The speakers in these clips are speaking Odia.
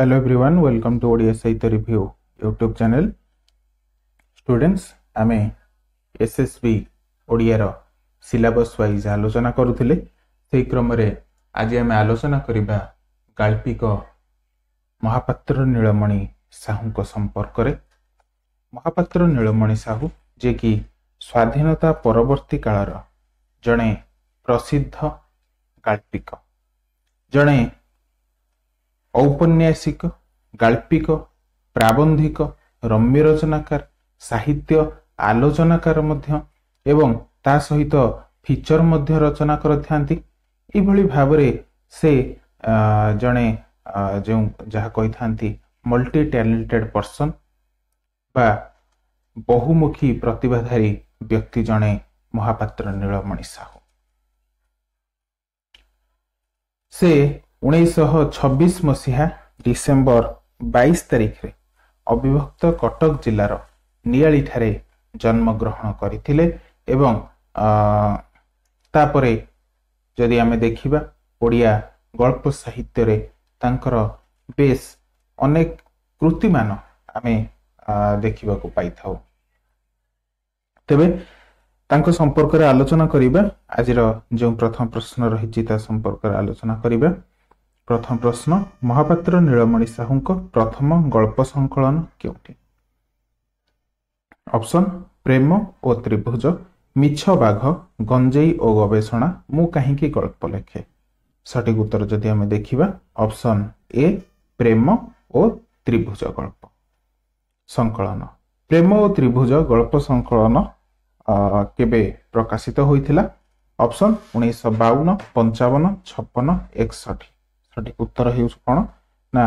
hello everyone welcome to Odia Sahitya review YouTube channel students I'm S S V ओडियार सिलेबस वाइज आलोचना करूँ से क्रम आज आम आलोचना करवा गाल्पिक महापात्र नीलमणि साहू को संपर्क महापात्र नीलमणि साहू जे कि ସ୍ୱାଧୀନତା ପରବର୍ତ୍ତୀ କାଳର ଜଣେ ପ୍ରସିଦ୍ଧ ଗାଳ୍ପିକ ଜଣେ ଔପନ୍ୟାସିକ ଗାଳ୍ପିକ ପ୍ରାବନ୍ଧିକ ରମ୍ୟ ରଚନାକାର ସାହିତ୍ୟ ଆଲୋଚନାକାର ମଧ୍ୟ ଏବଂ ତା ସହିତ ଫିଚର ମଧ୍ୟ ରଚନା କରିଥାନ୍ତି ଏଭଳି ଭାବରେ ସେ ଜଣେ ଯେଉଁ ଯାହା କହିଥାନ୍ତି ମଲ୍ଟି ଟ୍ୟାଲେଣ୍ଟେଡ଼ ପର୍ସନ୍ ବା ବହୁମୁଖୀ ପ୍ରତିଭାଧାରୀ ବ୍ୟକ୍ତି ଜଣେ ମହାପାତ୍ର ନୀଳମଣି ସାହୁ ସେ ଉଣେଇଶହ ଛବିଶ ମସିହା ଡିସେମ୍ବର ବାଇଶ ତାରିଖରେ ଅବିଭକ୍ତ କଟକ ଜିଲ୍ଲାର ନିଆଳିଠାରେ ଜନ୍ମଗ୍ରହଣ କରିଥିଲେ ଏବଂ ତାପରେ ଯଦି ଆମେ ଦେଖିବା ଓଡ଼ିଆ ଗଳ୍ପ ସାହିତ୍ୟରେ ତାଙ୍କର ବେଶ୍ ଅନେକ କୃତିମାନ ଆମେ ଦେଖିବାକୁ ପାଇଥାଉ ତେବେ ତାଙ୍କ ସମ୍ପର୍କରେ ଆଲୋଚନା କରିବା ଆଜିର ଯେଉଁ ପ୍ରଥମ ପ୍ରଶ୍ନ ରହିଛି ତା ସମ୍ପର୍କରେ ଆଲୋଚନା କରିବା ପ୍ରଥମ ପ୍ରଶ୍ନ ମହାପାତ୍ର ନୀଳମଣି ସାହୁଙ୍କ ପ୍ରଥମ ଗଳ୍ପ ସଂକଳନ କେଉଁଠି ଅପସନ୍ ପ୍ରେମ ଓ ତ୍ରିଭୁଜ ମିଛ ବାଘ ଗଞ୍ଜେଇ ଓ ଗବେଷଣା ମୁଁ କାହିଁକି ଗଳ୍ପ ଲେଖେ ସଠିକ ଉତ୍ତର ଯଦି ଆମେ ଦେଖିବା ଅପସନ୍ ଏ ପ୍ରେମ ଓ ତ୍ରିଭୁଜ ଗଳ୍ପ ସଂକଳନ ପ୍ରେମ ଓ ତ୍ରିଭୁଜ ଗଳ୍ପ ସଂକଳନ କେବେ ପ୍ରକାଶିତ ହୋଇଥିଲା ଅପସନ୍ ଉଣେଇଶହ ବାଉନ ପଞ୍ଚାବନ ଛପନ ଏକଷଠି ସଠିକ୍ ଉତ୍ତର ହେଉଛି କ'ଣ ନା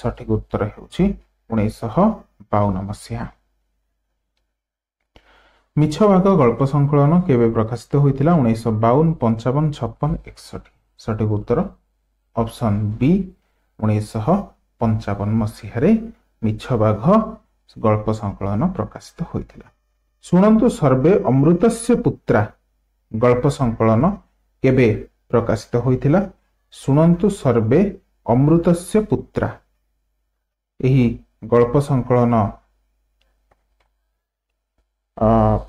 ସଠିକ୍ ଉତ୍ତର ହେଉଛି ଉଣେଇଶହ ବାଉନ ମସିହା ମିଛ ଭାଗ ଗଳ୍ପ ସଂକଳନ କେବେ ପ୍ରକାଶିତ ହୋଇଥିଲା ଉଣେଇଶହ ବାଉନ ପଞ୍ଚାବନ ଛପନ ଏକଷଠି ସଠିକ୍ ଉତ୍ତର ଅପସନ୍ ବି ଉଣେଇଶହ ପଞ୍ଚାବନ ମସିହାରେ ମିଛ ବାଘ ଗଳ୍ପ ସଂକଳନ ପ୍ରକାଶିତ ହୋଇଥିଲା ଶୁଣନ୍ତୁ ସର୍ବେ ଅମୃତସ୍ୟ ପୁତ୍ରା ଗଳ୍ପ ସଂକଳନ କେବେ ପ୍ରକାଶିତ ହୋଇଥିଲା ଶୁଣନ୍ତୁ ସର୍ବେ ଅମୃତସ୍ୟ ପୁତ୍ରା ଏହି ଗଳ୍ପ ସଂକଳନ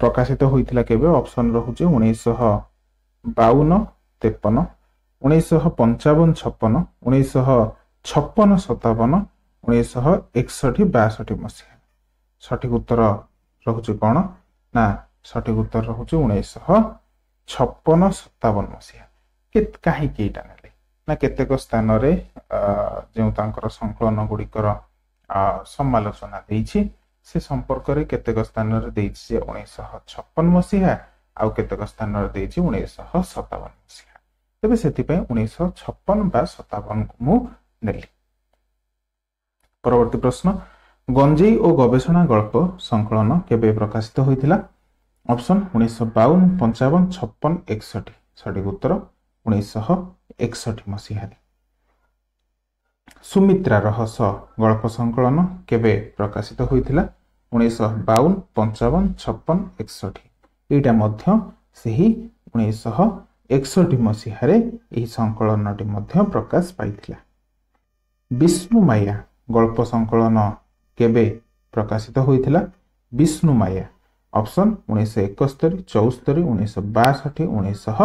ପ୍ରକାଶିତ ହୋଇଥିଲା କେବେ ଅପସନ୍ ରହୁଛି ଉଣେଇଶହ ବାଉନ ତେପନ ଉଣେଇଶହ ପଞ୍ଚାବନ ଛପନ ଉଣେଇଶହ ଛପନ ସତାବନ ଉଣେଇଶହ ଏକଷଠି ବାଷଠି ମସିହା ସଠିକ ଉତ୍ତର ରହୁଛି କ'ଣ ନା ସଠିକ ଉତ୍ତର ରହୁଛି ଉଣେଇଶହ ଛପନ ସତାବନ ମସିହା କାହିଁକି ଏଇଟା ନେଲା ନା କେତେକ ସ୍ଥାନରେ ଯେଉଁ ତାଙ୍କର ସଂକଳନ ଗୁଡ଼ିକର ସମାଲୋଚନା ଦେଇଛି ସେ ସମ୍ପର୍କରେ କେତେକ ସ୍ଥାନରେ ଦେଇଛି ଯେ ଉଣେଇଶହ ଛପନ ମସିହା ଆଉ କେତେକ ସ୍ଥାନରେ ଦେଇଛି ଉଣେଇଶହ ସତାବନ ମସିହା ତେବେ ସେଥିପାଇଁ ଉଣେଇଶହ ଛପନ ବା ସତାବନକୁ ମୁଁ ନେଲି ପରବର୍ତ୍ତୀ ପ୍ରଶ୍ନ ଗଞ୍ଜେଇ ଓ ଗବେଷଣା ଗଳ୍ପ ସଂକଳନ କେବେ ପ୍ରକାଶିତ ହୋଇଥିଲା ଅପସନ୍ ଉଣେଇଶହ ବାଉନ ପଞ୍ଚାବନ ଛପନ ଏକଷଠି ସଠିକ ଉତ୍ତର ଉଣେଇଶହ ଏକଷଠି ମସିହାରେ ସୁମିତ୍ରା ରହସ ଗଳ୍ପ ସଂକଳନ କେବେ ପ୍ରକାଶିତ ହୋଇଥିଲା ଉଣେଇଶହ ବାଉନ ପଞ୍ଚାବନ ଛପନ ଏକଷଠି ଏଇଟା ମଧ୍ୟ ସେହି ଉଣେଇଶହ ଏକଷଠି ମସିହାରେ ଏହି ସଂକଳନଟି ମଧ୍ୟ ପ୍ରକାଶ ପାଇଥିଲା ବିଷ୍ଣୁମାୟା ଗଳ୍ପ ସଂକଳନ କେବେ ପ୍ରକାଶିତ ହୋଇଥିଲା ବିଷ୍ଣୁମାୟା ଅପସନ୍ ଉଣେଇଶହ ଏକସ୍ତରୀ ଚଉସ୍ତରୀ ଉଣେଇଶହ ବାଷଠି ଉଣେଇଶହ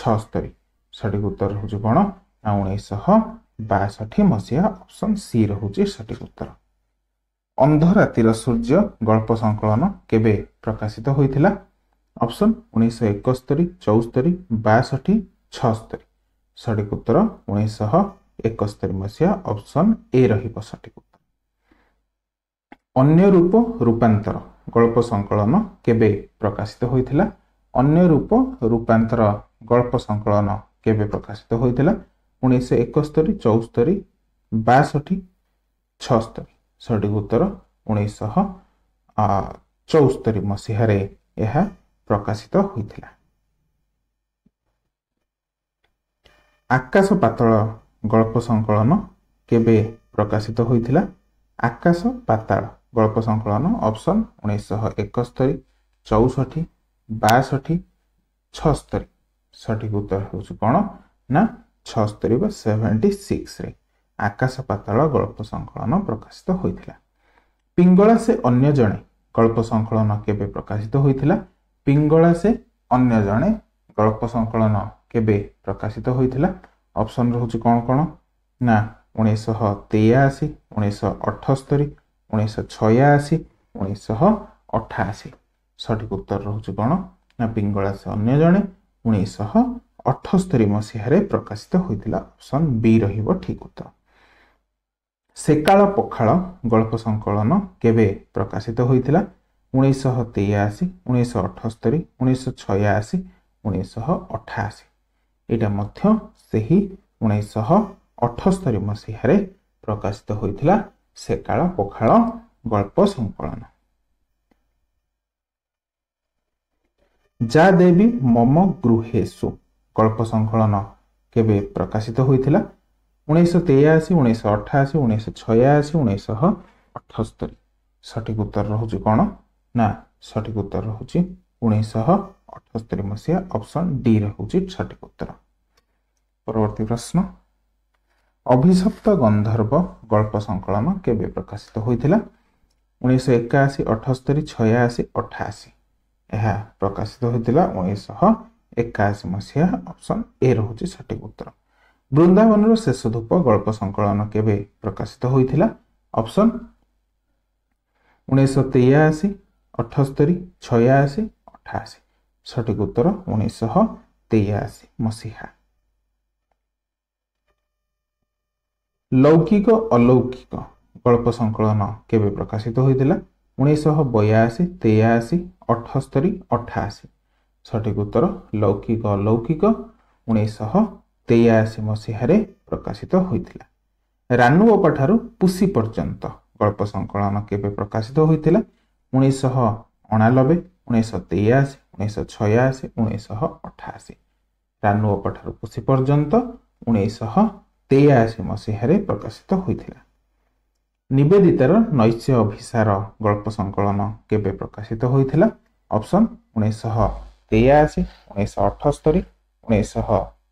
ଛଅସ୍ତରୀ ସଠିକ୍ ଉତ୍ତର ହେଉଛି କ'ଣ ନା ଉଣେଇଶହ ବାଷଠି ମସିହା ଅପସନ୍ ସି ରହୁଛି ସଠିକ୍ ଉତ୍ତର ଅନ୍ଧରାତିର ସୂର୍ଯ୍ୟ ଗଳ୍ପ ସଂକଳନ କେବେ ପ୍ରକାଶିତ ହୋଇଥିଲା ଅପସନ୍ ଉଣେଇଶହ ଏକସ୍ତରୀ ଚଉସ୍ତରୀ ବାଷଠି ଛଅସ୍ତରୀ ସଠିକ୍ ଉତ୍ତର ଉଣେଇଶହ ଏକସ୍ତରୀ ମସିହା ଅପସନ୍ ଏ ରହିବ ସଠିକ୍ ଉତ୍ତର ଅନ୍ୟ ରୂପ ରୂପାନ୍ତର ଗଳ୍ପ ସଂକଳନ କେବେ ପ୍ରକାଶିତ ହୋଇଥିଲା ଅନ୍ୟ ରୂପ ରୂପାନ୍ତର ଗଳ୍ପ ସଂକଳନ କେବେ ପ୍ରକାଶିତ ହୋଇଥିଲା ଉଣେଇଶହ ଏକସ୍ତରି ଚଉସ୍ତରି ବାଷଠି ଛଅସ୍ତରି ସଠିକ ଉତ୍ତର ଉଣେଇଶହ ଚଉସ୍ତରି ମସିହାରେ ଏହା ପ୍ରକାଶିତ ହୋଇଥିଲା ଆକାଶ ପାତାଳ ଗଳ୍ପ ସଂକଳନ କେବେ ପ୍ରକାଶିତ ହୋଇଥିଲା ଆକାଶ ପାତାଳ ଗଳ୍ପ ସଂକଳନ ଅପସନ୍ ଉଣେଇଶହ ଏକସ୍ତରି ଚଉଷଠି ବାଷଠି ଛଅସ୍ତରି ସଠିକ ଉତ୍ତର ହେଉଛି କ'ଣ ନା ଛଅସ୍ତରୀ ବା ସେଭେଣ୍ଟି ସିକ୍ସରେ ଆକାଶ ପାତାଳ ଗଳ୍ପ ସଂକଳନ ପ୍ରକାଶିତ ହୋଇଥିଲା ପିଙ୍ଗଳା ସେ ଅନ୍ୟ ଜଣେ ଗଳ୍ପ ସଂକଳନ କେବେ ପ୍ରକାଶିତ ହୋଇଥିଲା ପିଙ୍ଗଳା ସେ ଅନ୍ୟ ଜଣେ ଗଳ୍ପ ସଂକଳନ କେବେ ପ୍ରକାଶିତ ହୋଇଥିଲା ଅପସନ୍ ରହୁଛି କ'ଣ କ'ଣ ନା ଉଣେଇଶହ ତେୟାଅଶୀ ଉଣେଇଶହ ଅଠସ୍ତରୀ ଉଣେଇଶହ ଛୟାଅଶୀ ଉଣେଇଶହ ଅଠାଅଶୀ ସଠିକ ଉତ୍ତର ରହୁଛି କ'ଣ ନା ପିଙ୍ଗଳା ସେ ଅନ୍ୟ ଜଣେ ଉଣେଇଶହ ଅଠସ୍ତରି ମସିହାରେ ପ୍ରକାଶିତ ହୋଇଥିଲା ଅପସନ୍ ବି ରହିବ ଠିକ ଉତ୍ତର ସେକାଳ ପଖାଳ ଗଳ୍ପ ସଂକଳନ କେବେ ପ୍ରକାଶିତ ହୋଇଥିଲା ଉଣେଇଶହ ତେୟାଅଶୀ ଉଣେଇଶହ ଅଠସ୍ତରୀ ଉଣେଇଶହ ଛୟାଅଶୀ ଉଣେଇଶହ ଅଠାଅଶୀ ଏଇଟା ମଧ୍ୟ ସେହି ଉଣେଇଶହ ଅଠସ୍ତରି ମସିହାରେ ପ୍ରକାଶିତ ହୋଇଥିଲା ସେକାଳ ପଖାଳ ଗଳ୍ପ ସଂକଳନ ଯା ଦେବୀ ମମ ଗୃହେଶୁ କଳ୍ପ ସଂକଳନ କେବେ ପ୍ରକାଶିତ ହୋଇଥିଲା ଉଣେଇଶହ ତେୟାଅଶୀ ଉଣେଇଶହ ଅଠାଅଶୀ ଉଣେଇଶହ ଛୟାଅଶୀ ଉଣେଇଶହ ଅଠସ୍ତରୀ ସଠିକ ଉତ୍ତର ରହୁଛି କ'ଣ ନା ସଠିକ ଉତ୍ତର ରହୁଛି ଉଣେଇଶହ ଅଠସ୍ତରୀ ମସିହା ଅପସନ୍ ଡି ରହୁଛି ସଠିକ ଉତ୍ତର ପରବର୍ତ୍ତୀ ପ୍ରଶ୍ନ ଅଭିଶପ୍ତ ଗନ୍ଧର୍ବ ଗଳ୍ପ ସଂକଳନ କେବେ ପ୍ରକାଶିତ ହୋଇଥିଲା ଉଣେଇଶହ ଏକାଅଶୀ ଅଠସ୍ତରି ଛୟାଅଶୀ ଅଠାଅଶୀ ଏହା ପ୍ରକାଶିତ ହୋଇଥିଲା ଉଣେଇଶହ ଏକାଅଶୀ ମସିହା ଅପସନ୍ ଏ ରହୁଛି ସଠିକ୍ ଉତ୍ତର ବୃନ୍ଦାବନର ଶେଷ ଧୂପ ଗଳ୍ପ ସଂକଳନ କେବେ ପ୍ରକାଶିତ ହୋଇଥିଲା ଅପସନ୍ ଉଣେଇଶହ ତେୟାଅଶୀ ଅଠସ୍ତରୀ ଛୟାଅଶୀ ଅଠାଅଶୀ ସଠିକ୍ ଉତ୍ତର ଉଣେଇଶହ ତେୟାଅଶୀ ମସିହା ଲୌକିକ ଅଲୌକିକ ଗଳ୍ପ ସଂକଳନ କେବେ ପ୍ରକାଶିତ ହୋଇଥିଲା ଉଣେଇଶହ ବୟାଅଶୀ ତେୟାଅଶୀ ଅଠସ୍ତରୀ ଅଠାଅଶୀ ସଠିକ ଉତ୍ତର ଲୌକିକ ଅଲୌକିକ ଉଣେଇଶହ ତେୟାଅଶୀ ମସିହାରେ ପ୍ରକାଶିତ ହୋଇଥିଲା ରାନୁବାପାଠାରୁ ପୁଷି ପର୍ଯ୍ୟନ୍ତ ଗଳ୍ପ ସଂକଳନ କେବେ ପ୍ରକାଶିତ ହୋଇଥିଲା ଉଣେଇଶହ ଅଣାନବେ ଉଣେଇଶହ ତେୟାଅଶୀ ଉଣେଇଶହ ଛୟାଅଶୀ ଉଣେଇଶହ ଅଠାଅଶୀ ରାନୁବାପାଠାରୁ ପୁଷି ପର୍ଯ୍ୟନ୍ତ ଉଣେଇଶହ ତେୟାଅଶୀ ମସିହାରେ ପ୍ରକାଶିତ ହୋଇଥିଲା ନିବେଦିତାର ନୈଶ୍ୟ ଅଭିସାର ଗଳ୍ପ ସଂକଳନ କେବେ ପ୍ରକାଶିତ ହୋଇଥିଲା ଅପସନ୍ ଉଣେଇଶହ ତେୟାଅଶୀ ଉଣେଇଶହ ଅଠସ୍ତରି ଉଣେଇଶହ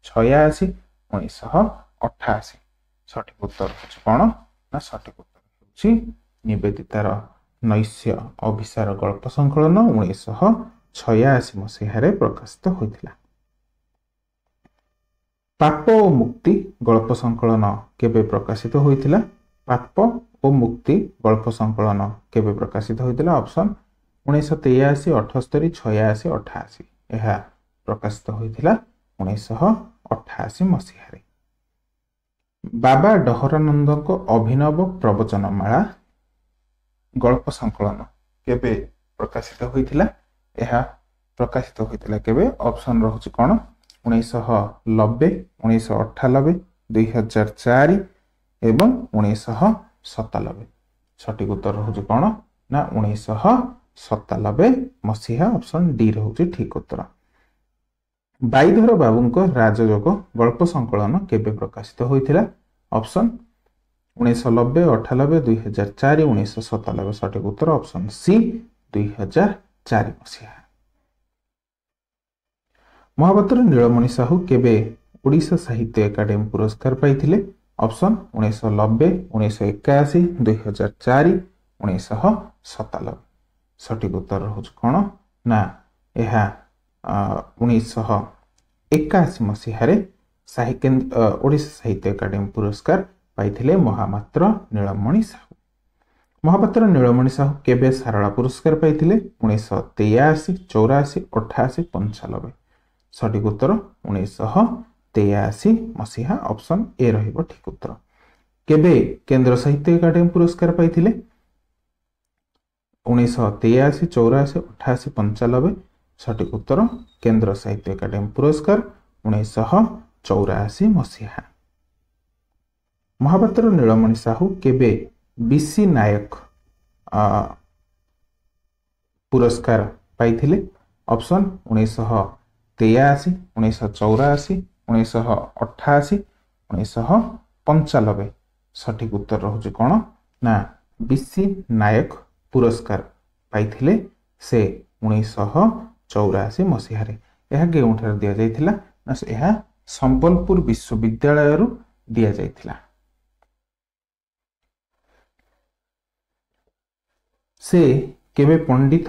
ଛୟାଅଶୀ ଉଣେଇଶହ ଅଠାଅଶୀ ସଠିକ ଉତ୍ତର ହେଉଛି କ'ଣ ନା ସଠିକ ଉତ୍ତର ହେଉଛି ନିବେଦିତାର ନୈଶ୍ୟ ଅଭିସାର ଗଳ୍ପ ସଂକଳନ ଉଣେଇଶହ ଛୟାଅଶୀ ମସିହାରେ ପ୍ରକାଶିତ ହୋଇଥିଲା ପାପ ଓ ମୁକ୍ତି ଗଳ୍ପ ସଂକଳନ କେବେ ପ୍ରକାଶିତ ହୋଇଥିଲା ପାପ ଓ ମୁକ୍ତି ଗଳ୍ପ ସଂକଳନ କେବେ ପ୍ରକାଶିତ ହୋଇଥିଲା ଅପସନ୍ ଉଣେଇଶହ ତେୟାଅଶୀ ଅଠସ୍ତରୀ ଛୟାଅଶୀ ଅଠାଅଶୀ ଏହା ପ୍ରକାଶିତ ହୋଇଥିଲା ଉଣେଇଶହ ଅଠାଅଶୀ ମସିହାରେ ବାବା ଡହରାନନ୍ଦଙ୍କ ଅଭିନବ ପ୍ରବଚନ ମାଳା ଗଳ୍ପ ସଂକଳନ କେବେ ପ୍ରକାଶିତ ହୋଇଥିଲା ଏହା ପ୍ରକାଶିତ ହୋଇଥିଲା କେବେ ଅପସନ୍ ରହୁଛି କ'ଣ ଉଣେଇଶହ ନବେ ଉଣେଇଶହ ଅଠାନବେ ଦୁଇ ହଜାର ଚାରି ଏବଂ ଉଣେଇଶହ ସତାନବେ ସଠିକ ଉତ୍ତର ରହୁଛି କ'ଣ ନା ଉଣେଇଶହ ସତାନବେ ମସିହା ଅପସନ୍ ଡି ରହୁଛି ଠିକ ଉତ୍ତର ବାଇଧର ବାବୁଙ୍କ ରାଜଯୋଗ ଗଳ୍ପ ସଂକଳନ କେବେ ପ୍ରକାଶିତ ହୋଇଥିଲା ଅପସନ୍ ଉଣେଇଶହ ନବେ ଅଠାନବେ ଦୁଇ ହଜାର ଚାରି ଉଣେଇଶହ ସତାନବେ ସଠିକ ଉତ୍ତର ଅପସନ୍ ସି ଦୁଇ ହଜାର ଚାରି ମସିହା ମହାପାତ୍ର ନୀଳମଣି ସାହୁ କେବେ ଓଡ଼ିଶା ସାହିତ୍ୟ ଏକାଡେମୀ ପୁରସ୍କାର ପାଇଥିଲେ ଅପସନ୍ ଉଣେଇଶହ ନବେ ଉଣେଇଶହ ଏକାଅଶୀ ଦୁଇହଜାର ଚାରି ଉଣେଇଶହ ସତାନବେ ସଠିକ ଉତ୍ତର ହେଉଛି କ'ଣ ନା ଏହା ଉଣେଇଶହ ଏକାଅଶୀ ମସିହାରେ ସାହି ଓଡ଼ିଶା ସାହିତ୍ୟ ଏକାଡେମୀ ପୁରସ୍କାର ପାଇଥିଲେ ମହାମାତ୍ର ନୀଳମଣି ସାହୁ ମହାପାତ୍ର ନୀଳମଣି ସାହୁ କେବେ ସାରଳା ପୁରସ୍କାର ପାଇଥିଲେ ଉଣେଇଶହ ତେୟାଅଶୀ ଚଉରାଅଶୀ ଅଠାଅଶୀ ପଞ୍ଚାନବେ ସଠିକ ଉତ୍ତର ଉଣେଇଶହ तेयाशी मसीह अपसन ए रिक उत्तर केवे केन्द्र साहित्य एकाडेमी पुरस्कार पाई तेयाशी चौराशी अठाशी पंचानबे सठिक उत्तर केन्द्र साहित्य एकाडेमी पुरस्कार उन्नीस चौराशी मसीहा महापात्र नीलमणि साहू केवे बीसी नायक पुरस्कार पाई अपसन उन्नीस तेयाशी उन्नीस चौराशी ଉଣେଇଶହ ଅଠାଅଶୀ ଉଣେଇଶହ ପଞ୍ଚାନବେ ସଠିକ୍ ଉତ୍ତର ରହୁଛି କ'ଣ ନା ବି ସି ନାୟକ ପୁରସ୍କାର ପାଇଥିଲେ ସେ ଉଣେଇଶହ ଚଉରାଅଶୀ ମସିହାରେ ଏହା କେଉଁଠାରେ ଦିଆଯାଇଥିଲା ନା ଏହା ସମ୍ବଲପୁର ବିଶ୍ୱବିଦ୍ୟାଳୟରୁ ଦିଆଯାଇଥିଲା ସେ କେବେ ପଣ୍ଡିତ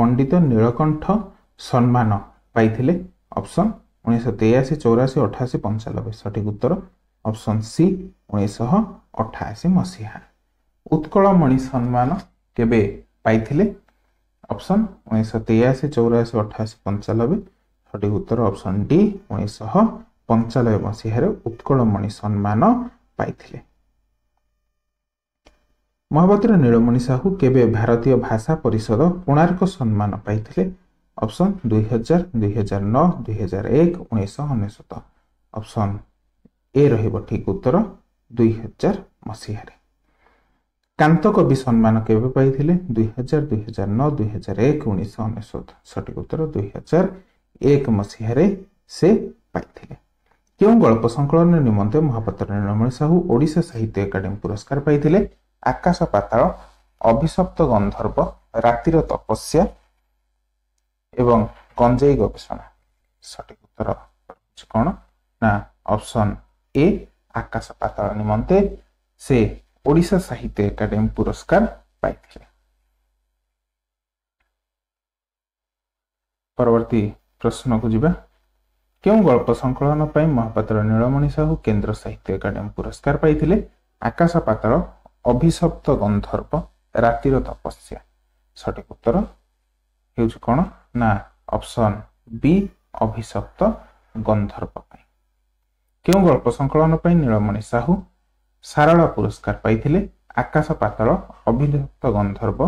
ପଣ୍ଡିତ ନୀଳକଣ୍ଠ ସମ୍ମାନ ପାଇଥିଲେ ଅପସନ୍ ଉଣେଇଶହ ତେୟାଅଶୀ ଚଉରାଅଶୀ ଅଠାଅଶୀ ପଞ୍ଚାନବେ ସଠିକ୍ ଉତ୍ତର ଅପସନ୍ ସି ଉଣେଇଶହ ଅଠାଅଶୀ ମସିହା ଉତ୍କଳମଣି ସମ୍ମାନ କେବେ ପାଇଥିଲେ ଅପସନ୍ ଉଣେଇଶହ ତେୟାଅଶୀ ଚଉରାଅଶୀ ଅଠାଅଶୀ ପଞ୍ଚାନବେ ସଠିକ୍ ଉତ୍ତର ଅପସନ୍ ଡି ଉଣେଇଶହ ପଞ୍ଚାନବେ ମସିହାରେ ଉତ୍କଳମଣି ସମ୍ମାନ ପାଇଥିଲେ ମହାପାତ୍ର ନୀଳମଣି ସାହୁ କେବେ ଭାରତୀୟ ଭାଷା ପରିଷଦ କୋଣାର୍କ ସମ୍ମାନ ପାଇଥିଲେ ଅପସନ୍ ଦୁଇ ହଜାର ଦୁଇ ହଜାର ନଅ ଦୁଇ ହଜାର ଏକ ଉଣେଇଶହ ଅନେଶ୍ୱତ ଅପସନ୍ ଏ ରହିବ ଠିକ୍ ଉତ୍ତର ଦୁଇ ହଜାର ମସିହାରେ କାନ୍ତ କବି ସମ୍ମାନ କେବେ ପାଇଥିଲେ ଦୁଇ ହଜାର ଦୁଇ ହଜାର ନଅ ଦୁଇ ହଜାର ଏକ ଉଣେଇଶହ ଅନେଶ୍ୱତ ସଠିକ୍ ଉତ୍ତର ଦୁଇ ହଜାର ଏକ ମସିହାରେ ସେ ପାଇଥିଲେ କେଉଁ ଗଳ୍ପ ସଂକଳନ ନିମନ୍ତେ ମହାପାତ୍ର ନୀଳମଣି ସାହୁ ଓଡ଼ିଶା ସାହିତ୍ୟ ଏକାଡେମୀ ପୁରସ୍କାର ପାଇଥିଲେ ଆକାଶ ପାତାଳ ଅଭିଶପ୍ତ ଗନ୍ଧର୍ବ ରାତିର ତପସ୍ୟା ଏବଂ କଞ୍ଜେଇ ଗବେଷଣା ସଠିକ ଉତ୍ତର ହେଉଛି କ'ଣ ନା ଅପସନ୍ ଏ ଆକାଶ ପାତଳ ନିମନ୍ତେ ସେ ଓଡ଼ିଶା ସାହିତ୍ୟ ଏକାଡେମୀ ପୁରସ୍କାର ପାଇଥିଲେ ପରବର୍ତ୍ତୀ ପ୍ରଶ୍ନକୁ ଯିବା କେଉଁ ଗଳ୍ପ ସଂକଳନ ପାଇଁ ମହାପାତ୍ର ନୀଳମଣି ସାହୁ କେନ୍ଦ୍ର ସାହିତ୍ୟ ଏକାଡେମୀ ପୁରସ୍କାର ପାଇଥିଲେ ଆକାଶ ପାତଳ ଅଭିଶପ୍ତ ଗନ୍ଧର୍ବ ରାତିର ତପସ୍ୟା ସଠିକ ଉତ୍ତର ହେଉଛି କ'ଣ ନା ଅପସନ୍ ବି ଅଭିଶପ୍ତ ଗନ୍ଧର୍ବ ପାଇଁ କେଉଁ ଗଳ୍ପ ସଂକଳନ ପାଇଁ ନୀଳମଣି ସାହୁ ସାରଳ ପୁରସ୍କାର ପାଇଥିଲେ ଆକାଶ ପାତଳ ଅଭିଶପ୍ତ ଗନ୍ଧର୍ବ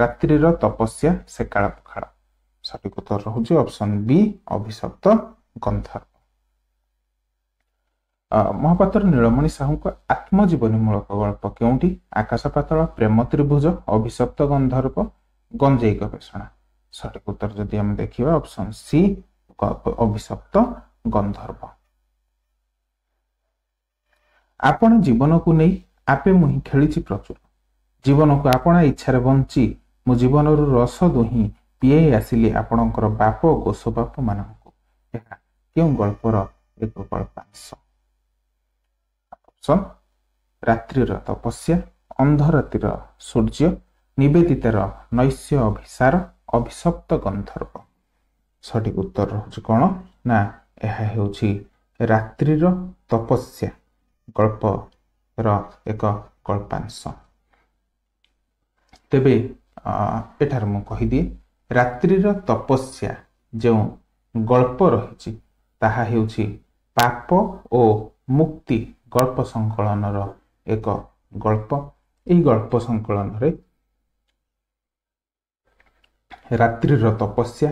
ରାତ୍ରିର ତପସ୍ୟା ସେକାଳ ପଖାଳ ସଠିକ ଉତ୍ତର ରହୁଛି ଅପସନ୍ ବି ଅଭିଶପ୍ତ ଗନ୍ଧର୍ବ ମହାପାତ୍ର ନୀଳମଣି ସାହୁଙ୍କ ଆତ୍ମଜୀବନୀମୂଳକ ଗଳ୍ପ କେଉଁଠି ଆକାଶପାତଳ ପ୍ରେମ ତ୍ରିଭୁଜ ଅଭିଶପ୍ତ ଗନ୍ଧର୍ବ ଗଞ୍ଜେଇ ଗବେଷଣା ସଠିକ ଉତ୍ତର ଯଦି ଆମେ ଦେଖିବା ଅପସନ ସି ଅଭିଶକ୍ତ ଗନ୍ଧର୍ବ ଆପଣ ଜୀବନକୁ ନେଇ ଆପେ ମୁଁ ହିଁ ଖେଳିଛି ପ୍ରଚୁର ଜୀବନକୁ ଆପଣ ଇଚ୍ଛାରେ ବଞ୍ଚି ମୁଁ ଜୀବନରୁ ରସ ଦୁହିଁ ପିଏଇ ଆସିଲି ଆପଣଙ୍କର ବାପ ଓ ଗୋଷବାପ ମାନଙ୍କୁ ଏହା କେଉଁ ଗଳ୍ପର ଏକ ଗଳ୍ପାଂଶ ଅପସନ ରାତ୍ରିର ତପସ୍ୟା ଅନ୍ଧରାତିର ସୂର୍ଯ୍ୟ ନିବେଦିତାର ନୈଶ୍ୟ ଅଭିସାର ଅଭିଶପ୍ତ ଗନ୍ଧର୍ବ ସଠିକ୍ ଉତ୍ତର ରହୁଛି କ'ଣ ନା ଏହା ହେଉଛି ରାତ୍ରିର ତପସ୍ୟା ଗଳ୍ପର ଏକ କଳ୍ପାଂଶ ତେବେ ଏଠାରେ ମୁଁ କହିଦିଏ ରାତ୍ରିର ତପସ୍ୟା ଯେଉଁ ଗଳ୍ପ ରହିଛି ତାହା ହେଉଛି ପାପ ଓ ମୁକ୍ତି ଗଳ୍ପ ସଂକଳନର ଏକ ଗଳ୍ପ ଏହି ଗଳ୍ପ ସଂକଳନରେ ରାତ୍ରିର ତପସ୍ୟା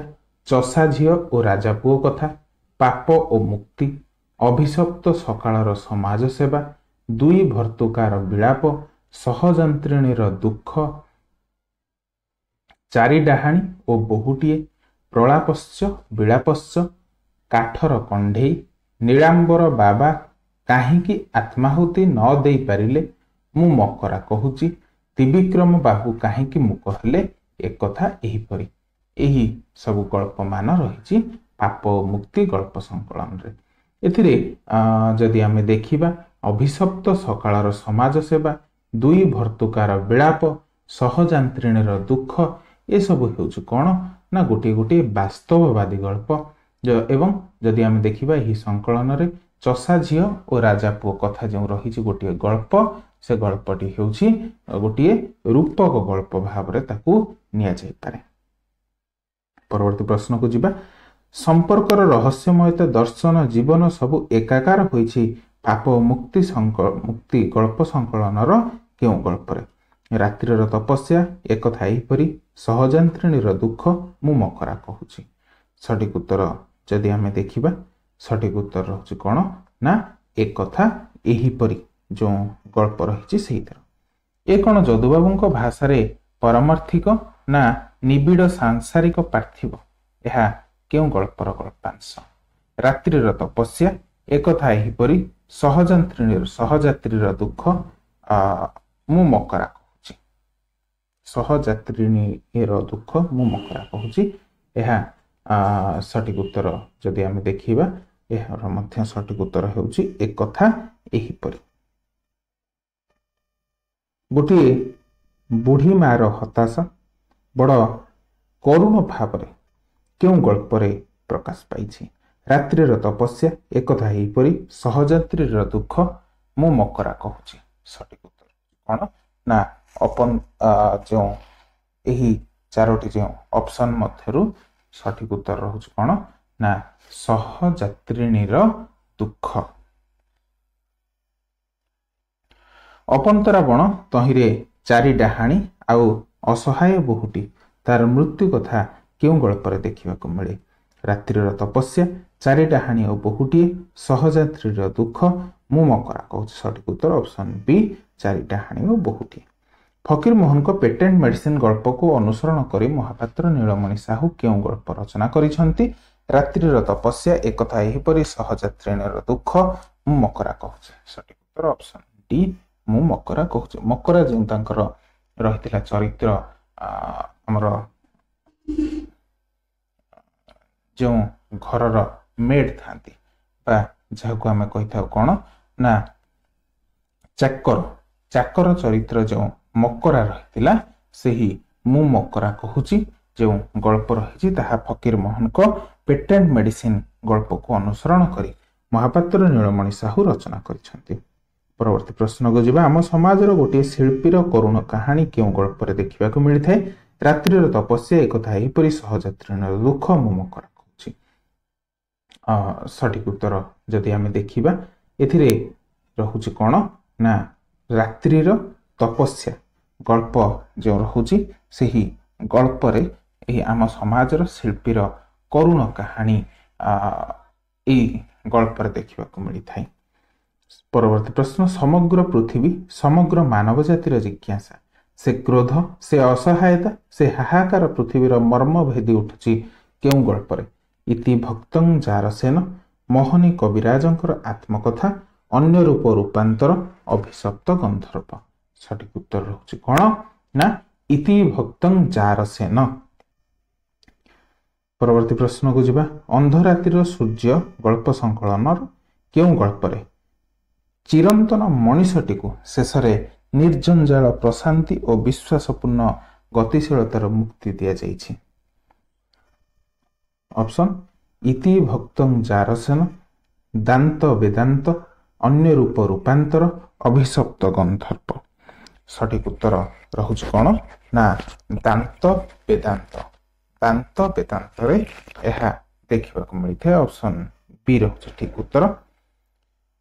ଚଷା ଝିଅ ଓ ରାଜା ପୁଅ କଥା ପାପ ଓ ମୁକ୍ତି ଅଭିଶପ୍ତ ସକାଳର ସମାଜ ସେବା ଦୁଇ ଭର୍ତ୍ତୁକାର ବିଳାପ ସହଯନ୍ତ୍ରିଣୀର ଦୁଃଖ ଚାରି ଡାହାଣୀ ଓ ବହୁଟିଏ ପ୍ରଳାପଶ୍ୟ ବିଳାପଶ୍ୟ କାଠର କଣ୍ଢେଇ ନୀଳାମ୍ବର ବାବା କାହିଁକି ଆତ୍ମାହୁତି ନ ଦେଇପାରିଲେ ମୁଁ ମକରା କହୁଛି ତିବିକ୍ରମ ବାହୁ କାହିଁକି ମୁକ କହିଲେ ଏକଥା ଏହିପରି ଏହି ସବୁ ଗଳ୍ପମାନ ରହିଛି ପାପ ମୁକ୍ତି ଗଳ୍ପ ସଂକଳନରେ ଏଥିରେ ଯଦି ଆମେ ଦେଖିବା ଅଭିଶପ୍ତ ସକାଳର ସମାଜ ସେବା ଦୁଇ ଭର୍ତ୍ତୁକାର ବିଳାପ ସହଯାନ୍ତ୍ରିଣୀର ଦୁଃଖ ଏସବୁ ହେଉଛି କ'ଣ ନା ଗୋଟିଏ ଗୋଟିଏ ବାସ୍ତବବାଦୀ ଗଳ୍ପ ଏବଂ ଯଦି ଆମେ ଦେଖିବା ଏହି ସଂକଳନରେ ଚଷା ଝିଅ ଓ ରାଜା ପୁଅ କଥା ଯେଉଁ ରହିଛି ଗୋଟିଏ ଗଳ୍ପ ସେ ଗଳ୍ପଟି ହେଉଛି ଗୋଟିଏ ରୂପକ ଗଳ୍ପ ଭାବରେ ତାକୁ ନିଆଯାଇପାରେ ପରବର୍ତ୍ତୀ ପ୍ରଶ୍ନକୁ ଯିବା ସମ୍ପର୍କର ରହସ୍ୟମୟତା ଦର୍ଶନ ଜୀବନ ସବୁ ଏକାକାର ହୋଇଛି ପାପ ମୁକ୍ତି ମୁକ୍ତି ଗଳ୍ପ ସଙ୍କଳନର କେଉଁ ଗଳ୍ପରେ ରାତ୍ରିର ତପସ୍ୟା ଏକଥା ଏହିପରି ସହଯାନ୍ତ୍ରିଣୀର ଦୁଃଖ ମୁଁ ମକରା କହୁଛି ସଠିକ ଉତ୍ତର ଯଦି ଆମେ ଦେଖିବା ସଠିକ ଉତ୍ତର ରହୁଛି କ'ଣ ନା ଏକଥା ଏହିପରି ଯେଉଁ ଗଳ୍ପ ରହିଛି ସେଇଥିରେ ଏ କ'ଣ ଯଦୁବାବୁଙ୍କ ଭାଷାରେ ପରମାର୍ଥିକ ନା ନିବିଡ଼ ସାଂସାରିକ ପାର୍ଥିବ ଏହା କେଉଁ ଗଳ୍ପର ଗଳ୍ପାଂଶ ରାତ୍ରିର ତପସ୍ୟା ଏକଥା ଏହିପରି ସହଯାତ୍ରୀର ସହଯାତ୍ରୀର ଦୁଃଖ ମୁଁ ମକରା କହୁଛି ସହଯାତ୍ରୀର ଦୁଃଖ ମୁଁ ମକରା କହୁଛି ଏହା ସଠିକ ଉତ୍ତର ଯଦି ଆମେ ଦେଖିବା ଏହାର ମଧ୍ୟ ସଠିକ ଉତ୍ତର ହେଉଛି ଏକଥା ଏହିପରି ଗୋଟିଏ ବୁଢ଼ୀ ମାଆର ହତାଶ ବଡ଼ କରୁଣ ଭାବରେ କେଉଁ ଗଳ୍ପରେ ପ୍ରକାଶ ପାଇଛି ରାତ୍ରିର ତପସ୍ୟା ଏକଥା ହେଇପରି ସହଯାତ୍ରୀର ଦୁଃଖ ମୁଁ ମକରା କହୁଛି ସଠିକ ଉତ୍ତର କ'ଣ ନା ଅପନ୍ ଯେଉଁ ଏହି ଚାରୋଟି ଯେଉଁ ଅପସନ୍ ମଧ୍ୟରୁ ସଠିକ ଉତ୍ତର ରହୁଛି କ'ଣ ନା ସହଯାତ୍ରିଣୀର ଦୁଃଖ ଅପନ୍ତରାବଣ ତହିଁରେ ଚାରି ଡାହାଣୀ ଆଉ ଅସହାୟ ବୋହୂଟି ତାର ମୃତ୍ୟୁ କଥା କେଉଁ ଗଳ୍ପରେ ଦେଖିବାକୁ ମିଳେ ରାତ୍ରିର ତପସ୍ୟା ଚାରି ଡାହାଣୀ ଓ ବୋହୂଟିଏ ସହଯାତ୍ରୀର ଦୁଃଖ ମୁଁ ମକରା କହୁଛି ସଠିକ ଉତ୍ତର ଅପସନ୍ ବି ଚାରି ଡାହାଣୀ ଆଉ ବୋହୂଟିଏ ମୋହନଙ୍କ ପେଟେଣ୍ଟ ମେଡିସିନ୍ ଗଳ୍ପକୁ ଅନୁସରଣ କରି ମହାପାତ୍ର ନୀଳମଣି ସାହୁ କେଉଁ ଗଳ୍ପ ରଚନା କରିଛନ୍ତି ରାତ୍ରିର ତପସ୍ୟା ଏକଥା ଏହିପରି ସହଯାତ୍ରୀଣୀର ଦୁଃଖ ମୁଁ ମକରା କହୁଛି ସଠିକ ଉତ୍ତର ଅପସନ୍ ଡି ମୁଁ ମକରା କହୁଛି ମକରା ଯେଉଁ ତାଙ୍କର ରହିଥିଲା ଚରିତ୍ର ଆମର ଯେଉଁ ଘରର ମେଡ୍ ଥାନ୍ତି ବା ଯାହାକୁ ଆମେ କହିଥାଉ କ'ଣ ନା ଚାକର ଚାକର ଚରିତ୍ର ଯେଉଁ ମକରା ରହିଥିଲା ସେହି ମୁଁ ମକରା କହୁଛି ଯେଉଁ ଗଳ୍ପ ରହିଛି ତାହା ଫକୀର ମୋହନଙ୍କ ପେଟେଣ୍ଟ ମେଡ଼ିସିନ୍ ଗଳ୍ପକୁ ଅନୁସରଣ କରି ମହାପାତ୍ର ନୀଳମଣି ସାହୁ ରଚନା କରିଛନ୍ତି ପରବର୍ତ୍ତୀ ପ୍ରଶ୍ନକୁ ଯିବା ଆମ ସମାଜର ଗୋଟିଏ ଶିଳ୍ପୀର କରୁଣ କାହାଣୀ କେଉଁ ଗଳ୍ପରେ ଦେଖିବାକୁ ମିଳିଥାଏ ରାତ୍ରିର ତପସ୍ୟା ଏକଥା ଏହିପରି ସହଯାତ୍ରୀଣର ଦୁଃଖ ମୁଁ ମକର କହୁଛି ସଠିକ ଉତ୍ତର ଯଦି ଆମେ ଦେଖିବା ଏଥିରେ ରହୁଛି କ'ଣ ନା ରାତ୍ରିର ତପସ୍ୟା ଗଳ୍ପ ଯେଉଁ ରହୁଛି ସେହି ଗଳ୍ପରେ ଏହି ଆମ ସମାଜର ଶିଳ୍ପୀର କରୁଣ କାହାଣୀ ଏଇ ଗଳ୍ପରେ ଦେଖିବାକୁ ମିଳିଥାଏ ପରବର୍ତ୍ତୀ ପ୍ରଶ୍ନ ସମଗ୍ର ପୃଥିବୀ ସମଗ୍ର ମାନବ ଜାତିର ଜିଜ୍ଞାସା ସେ କ୍ରୋଧ ସେ ଅସହାୟତା ସେ ହାହାକାର ପୃଥିବୀର ମର୍ମ ଭେଦି ଉଠୁଛି କେଉଁ ଗଳ୍ପରେ ଇତି ଭକ୍ତଂ ଜାରସେନ ମୋହନୀ କବିରାଜଙ୍କର ଆତ୍ମକଥା ଅନ୍ୟ ରୂପ ରୂପାନ୍ତର ଅଭିଶପ୍ତ ଗନ୍ଧର୍ବ ସଠିକ ଉତ୍ତର ରହୁଛି କ'ଣ ନା ଇତି ଭକ୍ତଂ ଜାରସେନ ପରବର୍ତ୍ତୀ ପ୍ରଶ୍ନକୁ ଯିବା ଅନ୍ଧରାତିର ସୂର୍ଯ୍ୟ ଗଳ୍ପ ସଂକଳନର କେଉଁ ଗଳ୍ପରେ ଚିରନ୍ତନ ମଣିଷଟିକୁ ଶେଷରେ ନିର୍ଜଞ୍ଜାଳ ପ୍ରଶାନ୍ତି ଓ ବିଶ୍ୱାସପୂର୍ଣ୍ଣ ଗତିଶୀଳତାର ମୁକ୍ତି ଦିଆଯାଇଛି ଅପସନ୍ ଇତି ଭକ୍ତଂ ଜାରସେନ ଦାନ୍ତ ବେଦାନ୍ତ ଅନ୍ୟ ରୂପ ରୂପାନ୍ତର ଅଭିଶପ୍ତ ଗନ୍ଧର୍ବ ସଠିକ ଉତ୍ତର ରହୁଛି କ'ଣ ନା ଦାନ୍ତ ବେଦାନ୍ତ ଦାନ୍ତ ବେଦାନ୍ତରେ ଏହା ଦେଖିବାକୁ ମିଳିଥାଏ ଅପସନ୍ ବି ରହୁଛି ଠିକ୍ ଉତ୍ତର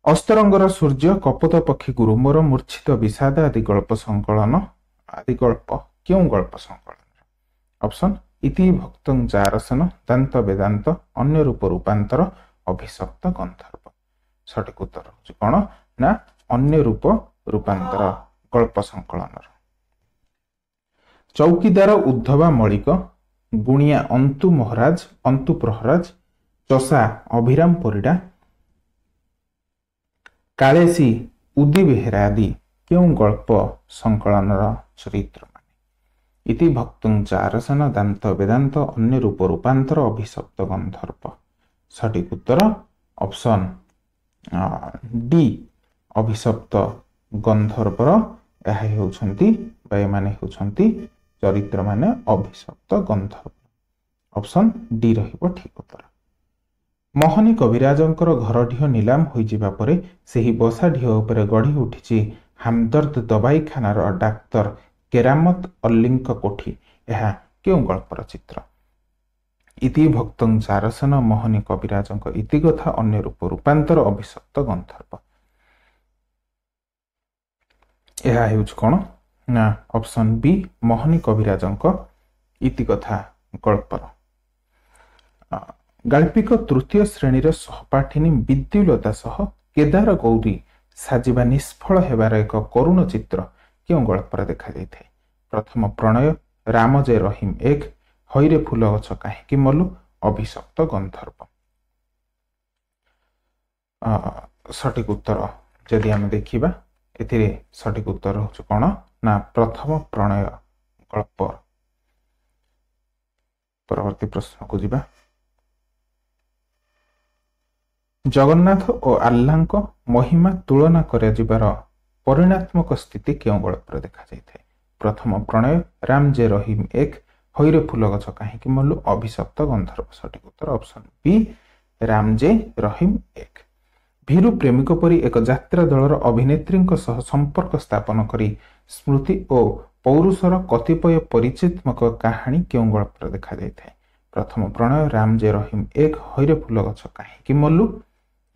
ଅସ୍ତରଙ୍ଗର ସୂର୍ଯ୍ୟ କପୋତ ପକ୍ଷୀ ଗୁରୁମ୍ବର ମୂର୍ଚ୍ଛିତ ବିଷାଦ ଆଦି ଗଳ୍ପ ସଂକଳନ ଆଦି ଗଳ୍ପ କେଉଁ ଗଳ୍ପ ସଂକଳନ ଅପସନ୍ ଇତି ଭକ୍ତ ଚାରସନ ଦାନ୍ତ ବେଦାନ୍ତ ଅନ୍ୟ ରୂପ ରୂପାନ୍ତର ଅଭିଶପ୍ତ ଗନ୍ଧର୍ବ ସଠିକ ଉତ୍ତର ହେଉଛି କ'ଣ ନା ଅନ୍ୟ ରୂପ ରୂପାନ୍ତର ଗଳ୍ପ ସଂକଳନର ଚୌକିଦାର ଉଦ୍ଧବା ମଳିକ ଗୁଣିଆ ଅନ୍ତୁ ମହାରାଜ ଅନ୍ତୁ ପ୍ରହରାଜ ଚଷା ଅଭିରାମ ପରିଡ଼ା କାଳେସୀ ଉଦି ବେହେରା ଆଦି କେଉଁ ଗଳ୍ପ ସଂକଳନର ଚରିତ୍ରମାନେ ଇତି ଭକ୍ତଂ ଚାରସନ ଦାନ୍ତ ବେଦାନ୍ତ ଅନ୍ୟ ରୂପ ରୂପାନ୍ତର ଅଭିଶପ୍ତ ଗନ୍ଧର୍ବ ସଠିକ ଉତ୍ତର ଅପସନ୍ ଡି ଅଭିଶପ୍ତ ଗନ୍ଧର୍ବର ଏହା ହେଉଛନ୍ତି ବା ଏମାନେ ହେଉଛନ୍ତି ଚରିତ୍ରମାନେ ଅଭିଶପ୍ତ ଗନ୍ଧର୍ବ ଅପସନ୍ ଡି ରହିବ ଠିକ ଉତ୍ତର ମହନୀ କବିରାଜଙ୍କର ଘର ଢିଅ ନିଲାମ ହୋଇଯିବା ପରେ ସେହି ବସା ଢିଅ ଉପରେ ଗଢ଼ି ଉଠିଛି ହାମଦର୍ଦ ଦବାଇଖାନାର ଡାକ୍ତର କେରାମତ ଅଲ୍ଲୀଙ୍କ କୋଠି ଏହା କେଉଁ ଗଳ୍ପର ଚିତ୍ର ଇତି ଭକ୍ତ ଚାରସେନ ମହନୀ କବିରାଜଙ୍କ ଇତିକଥା ଅନ୍ୟ ରୂପ ରୂପାନ୍ତର ଅଭିଶପ୍ତ ଗନ୍ଧର୍ବ ଏହା ହେଉଛି କ'ଣ ନା ଅପସନ୍ ବି ମହନୀ କବିରାଜଙ୍କ ଇତିକଥା ଗଳ୍ପର ଗାଳ୍ପିକ ତୃତୀୟ ଶ୍ରେଣୀର ସହପାଠିନୀ ବିଦ୍ୟୁଲତା ସହ କେଦାର ଗୌରୀ ସାଜିବା ନିଷ୍ଫଳ ହେବାର ଏକ କରୁଣ ଚିତ୍ର କେଉଁ ଗଳ୍ପରେ ଦେଖାଯାଇଥାଏ ପ୍ରଥମ ପ୍ରଣୟ ରାମ ଜେ ରହିମ ଏକ ହଇରେ ଫୁଲ ଗଛ କାହିଁକି ମଲୁ ଅଭିଶକ୍ତ ଗନ୍ଧର୍ବ ସଠିକ ଉତ୍ତର ଯଦି ଆମେ ଦେଖିବା ଏଥିରେ ସଠିକ ଉତ୍ତର ହେଉଛି କ'ଣ ନା ପ୍ରଥମ ପ୍ରଣୟ ଗଳ୍ପ ପରବର୍ତ୍ତୀ ପ୍ରଶ୍ନକୁ ଯିବା ଜଗନ୍ନାଥ ଓ ଆହ୍ଲାଙ୍କ ମହିମା ତୁଳନା କରାଯିବାର ପରିଣାତ୍ମକ ସ୍ଥିତି କେଉଁ ଗଳ୍ପରେ ଦେଖାଯାଇଥାଏ ପ୍ରଥମ ପ୍ରଣୟ ରାମ ଜେ ରହିମ ଏକ ହୈରେ ଫୁଲ ଗଛ କାହିଁକି ମଲୁ ଅଭିଶପ୍ତ ଗନ୍ଧର୍ବ ସଠିକ ଉତ୍ତର ଅପସନ୍ ବି ରାମ ଜେ ରହିମ ଏକ ଭୀରୁ ପ୍ରେମିକ ପରି ଏକ ଯାତ୍ରା ଦଳର ଅଭିନେତ୍ରୀଙ୍କ ସହ ସମ୍ପର୍କ ସ୍ଥାପନ କରି ସ୍ମୃତି ଓ ପୌରୁଷର କତିପୟ ପରିଚିତ୍ମକ କାହାଣୀ କେଉଁ ଗଳପରେ ଦେଖାଯାଇଥାଏ ପ୍ରଥମ ପ୍ରଣୟ ରାମ ଜେ ରହିମ ଏକ ହଇରେ ଫୁଲ ଗଛ କାହିଁକି ମଲୁ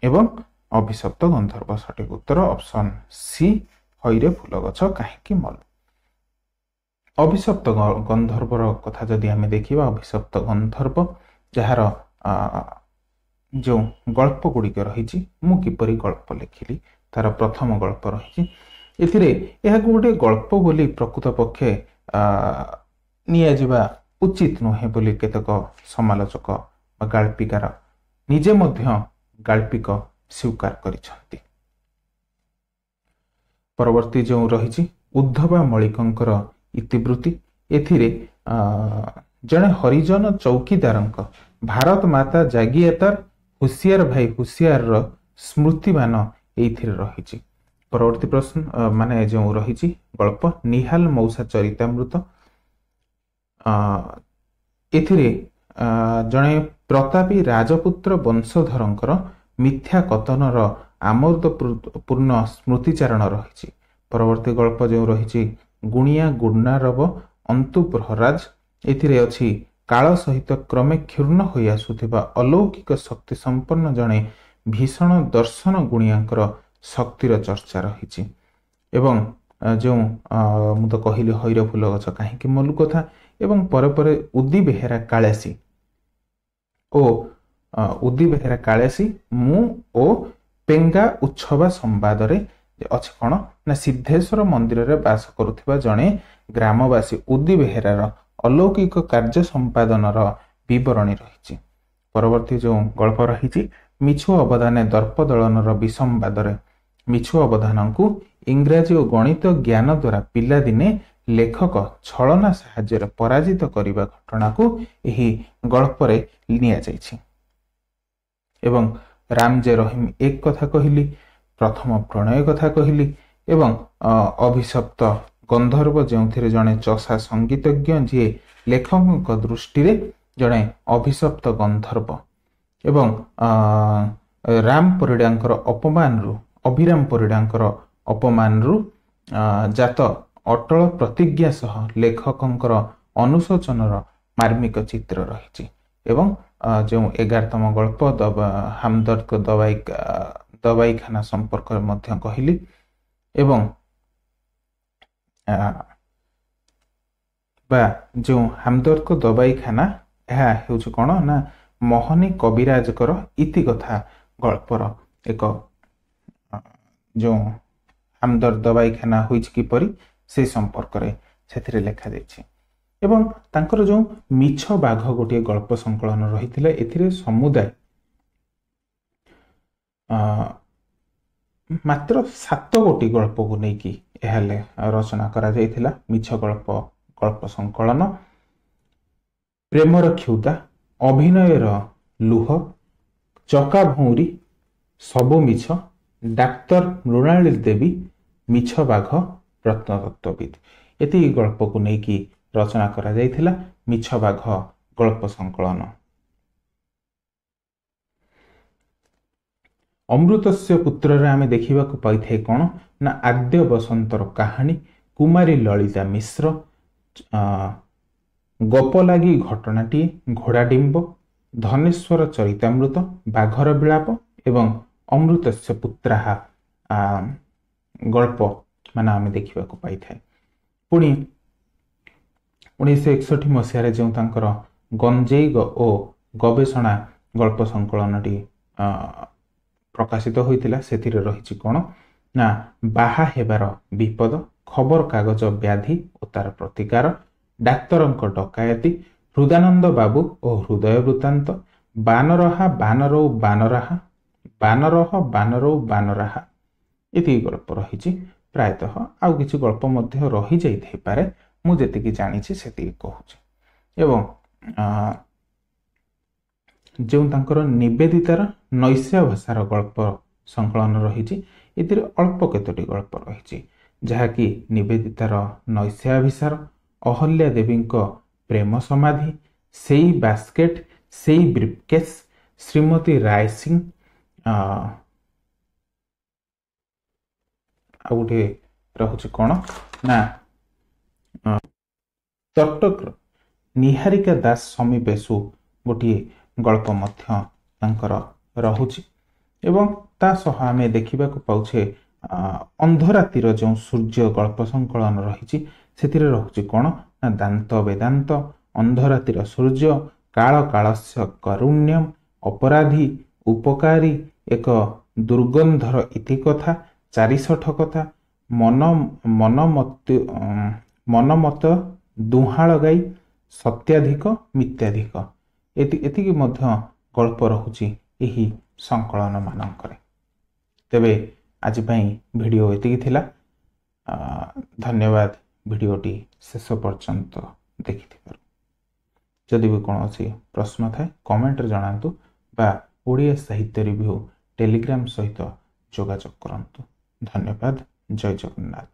এবং অভিশপ্ত গন্ধর্ব সঠিক উত্তর অপশন সি হইরে ফুল গছ কাহিকি মল অভিশপ্ত গন্ধর্বর কথা যদি আমি দেখিবা অভিশপ্ত গন্ধর্ব যাହାର ଯେଉଁ ଗଳ୍ପ ଗୁଡ଼ିକ ରହିଛି ମୁଁ କିପରି ଗଳ୍ପ ଲେଖିଲି ତାର ପ୍ରଥମ ଗଳ୍ପ ରହିଛି ଏଥିରେ ଏହାକୁ ଗୋଟେ ଗଳ୍ପ ବୋଲି ପ୍ରକୃତ ପକ୍ଷେ ନିଆଯିବା ଉଚିତ ନୁହେଁ ବୋଲି କେତେକ ସମାଲୋଚକ ବା ଗାଳ୍ପିକାର ନିଜେ ମଧ୍ୟ ଗାଳ୍ପିକ ସ୍ୱୀକାର କରିଛନ୍ତି ପରବର୍ତ୍ତୀ ଯେଉଁ ରହିଛି ଉଦ୍ଧବା ମଳିକଙ୍କର ଇତିବୃତ୍ତି ଏଥିରେ ଜଣେ ହରିଜନ ଚୌକିଦାରଙ୍କ ଭାରତ ମାତା ଜାଗିଆତାର ହୁସିଆର ଭାଇ ହୁସିଆରର ସ୍ମୃତିମାନ ଏଇଥିରେ ରହିଛି ପରବର୍ତ୍ତୀ ପ୍ରଶ୍ନ ମାନେ ଯେଉଁ ରହିଛି ଗଳ୍ପ ନିହାଲ ମଉସା ଚରିତାମୃତ ଏଥିରେ ଜଣେ ପ୍ରତାପୀ ରାଜପୁତ୍ର ବଂଶଧରଙ୍କର ମିଥ୍ୟା କଥନର ଆମୋଦ ପୂର୍ଣ୍ଣ ସ୍ମୃତିଚାରଣ ରହିଛି ପରବର୍ତ୍ତୀ ଗଳ୍ପ ଯେଉଁ ରହିଛି ଗୁଣିଆ ଗୁଣାରବ ଅନ୍ତୁ ପ୍ରହରାଜ ଏଥିରେ ଅଛି କାଳ ସହିତ କ୍ରମେ କ୍ଷୁର୍ଣ୍ଣ ହୋଇ ଆସୁଥିବା ଅଲୌକିକ ଶକ୍ତି ସମ୍ପନ୍ନ ଜଣେ ଭୀଷଣ ଦର୍ଶନ ଗୁଣିଆଙ୍କର ଶକ୍ତିର ଚର୍ଚ୍ଚା ରହିଛି ଏବଂ ଯେଉଁ ମୁଁ ତ କହିଲି ହଇର ଫୁଲ ଗଛ କାହିଁକି ମଲୁ କଥା ଏବଂ ପରେ ପରେ ଉଦି ବେହେରା କାଳେସୀ ଓ ଉଦି ବେହେରା କାଳେସୀ ମୁଁ ଓ ପେଙ୍ଗା ଉଚ୍ଛବା ସମ୍ବାଦରେ ଅଛି କ'ଣ ନା ସିଦ୍ଧେଶ୍ୱର ମନ୍ଦିରରେ ବାସ କରୁଥିବା ଜଣେ ଗ୍ରାମବାସୀ ଉଦି ବେହେରାର ଅଲୌକିକ କାର୍ଯ୍ୟ ସମ୍ପାଦନର ବିବରଣୀ ରହିଛି ପରବର୍ତ୍ତୀ ଯେଉଁ ଗଳ୍ପ ରହିଛି ମିଛୁ ଅବଦାନେ ଦଳନର ବିସମ୍ବାଦରେ ମିଛୁ ଅବଦାନଙ୍କୁ ଇଂରାଜୀ ଓ ଗଣିତ ଜ୍ଞାନ ଦ୍ୱାରା ପିଲାଦିନେ ଲେଖକ ଛଳନା ସାହାଯ୍ୟରେ ପରାଜିତ କରିବା ଘଟଣାକୁ ଏହି ଗଳ୍ପରେ ନିଆଯାଇଛି ଏବଂ ରାମ ରାମଜେ ରହିମ ଏକ କଥା କହିଲି ପ୍ରଥମ ପ୍ରଣୟ କଥା କହିଲି ଏବଂ ଅଭିଶପ୍ତ ଗନ୍ଧର୍ବ ଯେଉଁଥିରେ ଜଣେ ଚଷା ସଙ୍ଗୀତଜ୍ଞ ଯିଏ ଲେଖକଙ୍କ ଦୃଷ୍ଟିରେ ଜଣେ ଅଭିଶପ୍ତ ଗନ୍ଧର୍ବ ଏବଂ ରାମ ପରିଡ଼ାଙ୍କର ଅପମାନରୁ ଅଭିରାମ ପରିଡ଼ାଙ୍କର ଅପମାନରୁ ଜାତ ଅଟଳ ପ୍ରତିଜ୍ଞା ସହ ଲେଖକଙ୍କର ଅନୁଶୋଚନର ମାର୍ମିକ ଚିତ୍ର ରହିଛି ଏବଂ ଯେଉଁ ଏଗାରତମ ଗଳ୍ପ ହାମଦର୍ଦ ଦବାଇ ଦବାଇଖାନା ସମ୍ପର୍କରେ ମଧ୍ୟ କହିଲି ଏବଂ ବା ଯେଉଁ ହାମଦର୍ଦ ଦବାଇଖାନା ଏହା ହେଉଛି କ'ଣ ନା ମହନୀ କବିରାଜଙ୍କର ଇତିକଥା ଗଳ୍ପର ଏକ ଯେଉଁ ହାମଦର୍ଦ ଦବାଇଖାନା ହୋଇଛି କିପରି ସେ ସମ୍ପର୍କରେ ସେଥିରେ ଲେଖାଯାଇଛି ଏବଂ ତାଙ୍କର ଯେଉଁ ମିଛ ବାଘ ଗୋଟିଏ ଗଳ୍ପ ସଂକଳନ ରହିଥିଲା ଏଥିରେ ସମୁଦାୟ ମାତ୍ର ସାତ ଗୋଟି ଗଳ୍ପକୁ ନେଇକି ଏହା ରଚନା କରାଯାଇଥିଲା ମିଛ ଗଳ୍ପ ଗଳ୍ପ ସଂକଳନ ପ୍ରେମର କ୍ଷୁଦା ଅଭିନୟର ଲୁହ ଚକା ଭଉଁରୀ ସବୁ ମିଛ ଡାକ୍ତର ମୃଣାଳୀ ଦେବୀ ମିଛ ବାଘ ପ୍ରତ୍ନତତ୍ତ୍ୱବିତ୍ ଏତିକି ଗଳ୍ପକୁ ନେଇକି ରଚନା କରାଯାଇଥିଲା ମିଛ ବାଘ ଗଳ୍ପ ସଂକଳନ ଅମୃତସ୍ୟ ପୁତ୍ରରେ ଆମେ ଦେଖିବାକୁ ପାଇଥାଏ କ'ଣ ନା ଆଦ୍ୟ ବସନ୍ତର କାହାଣୀ କୁମାରୀ ଲଳିତା ମିଶ୍ର ଗପ ଲାଗି ଘଟଣାଟିଏ ଘୋଡ଼ାଡିମ୍ବ ଧନେଶ୍ୱର ଚରିତାମୃତ ବାଘର ବିଳାପ ଏବଂ ଅମୃତସ୍ୟ ପୁତ୍ରାହା ଗଳ୍ପ ମାନେ ଆମେ ଦେଖିବାକୁ ପାଇଥାଏ ପୁଣି ଉଣେଇଶହ ଏକଷଠି ମସିହାରେ ଯେଉଁ ତାଙ୍କର ଗଞ୍ଜେଇ ଓ ଗବେଷଣା ଗଳ୍ପ ସଂକଳନଟି ପ୍ରକାଶିତ ହୋଇଥିଲା ସେଥିରେ ରହିଛି କ'ଣ ନା ବାହା ହେବାର ବିପଦ ଖବରକାଗଜ ବ୍ୟାଧି ଓ ତା'ର ପ୍ରତିକାର ଡାକ୍ତରଙ୍କ ଡକାୟତି ହୃଦାନନ୍ଦ ବାବୁ ଓ ହୃଦୟ ବୃତ୍ତାନ୍ତ ବାନରହା ବାନରଉ ବାନରାହା ବାନରହ ବାନରଉ ବାନରାହା ଏତିକି ଗଳ୍ପ ରହିଛି ପ୍ରାୟତଃ ଆଉ କିଛି ଗଳ୍ପ ମଧ୍ୟ ରହିଯାଇଥାଇପାରେ ମୁଁ ଯେତିକି ଜାଣିଛି ସେତିକି କହୁଛି ଏବଂ ଯେଉଁ ତାଙ୍କର ନିବେଦିତାର ନୈଶିଆ ଭାଷାର ଗଳ୍ପ ସଂକଳନ ରହିଛି ଏଥିରେ ଅଳ୍ପ କେତୋଟି ଗଳ୍ପ ରହିଛି ଯାହାକି ନିବେଦିତାର ନୈଶିଆ ଭିସାର ଅହଲ୍ୟା ଦେବୀଙ୍କ ପ୍ରେମ ସମାଧି ସେଇ ବାସ୍କେଟ୍ ସେଇ ବ୍ରିପକେସ୍ ଶ୍ରୀମତୀ ରାୟ ସିଂ ଆଉ ଗୋଟିଏ ରହୁଛି କ'ଣ ନା କଟକର ନିହାରିକା ଦାସ ସ୍ୱାମୀ ବେସୁ ଗୋଟିଏ ଗଳ୍ପ ମଧ୍ୟ ତାଙ୍କର ରହୁଛି ଏବଂ ତା ସହ ଆମେ ଦେଖିବାକୁ ପାଉଛେ ଅନ୍ଧରାତିର ଯେଉଁ ସୂର୍ଯ୍ୟ ଗଳ୍ପ ସଂକଳନ ରହିଛି ସେଥିରେ ରହୁଛି କ'ଣ ନା ଦାନ୍ତ ବେଦାନ୍ତ ଅନ୍ଧରାତିର ସୂର୍ଯ୍ୟ କାଳ କାଳସ୍ୟ କରୁଣ୍ୟମ ଅପରାଧୀ ଉପକାରୀ ଏକ ଦୁର୍ଗନ୍ଧର ଇତିକଥା ଚାରିଶଠ କଥା ମନ ମନମତ ମନମତ ଦୁହାଳ ଗାଈ ସତ୍ୟାଧିକ ମିତ୍ୟାଧିକ ଏତିକି ମଧ୍ୟ ଗଳ୍ପ ରହୁଛି ଏହି ସଂକଳନମାନଙ୍କରେ ତେବେ ଆଜି ପାଇଁ ଭିଡ଼ିଓ ଏତିକି ଥିଲା ଧନ୍ୟବାଦ ଭିଡ଼ିଓଟି ଶେଷ ପର୍ଯ୍ୟନ୍ତ ଦେଖିଥିବାରୁ ଯଦି ବି କୌଣସି ପ୍ରଶ୍ନ ଥାଏ କମେଣ୍ଟରେ ଜଣାନ୍ତୁ ବା ଓଡ଼ିଆ ସାହିତ୍ୟ ରିଭ୍ୟୁ ଟେଲିଗ୍ରାମ ସହିତ ଯୋଗାଯୋଗ କରନ୍ତୁ ধন্যবাদ জয় জগন্নাথ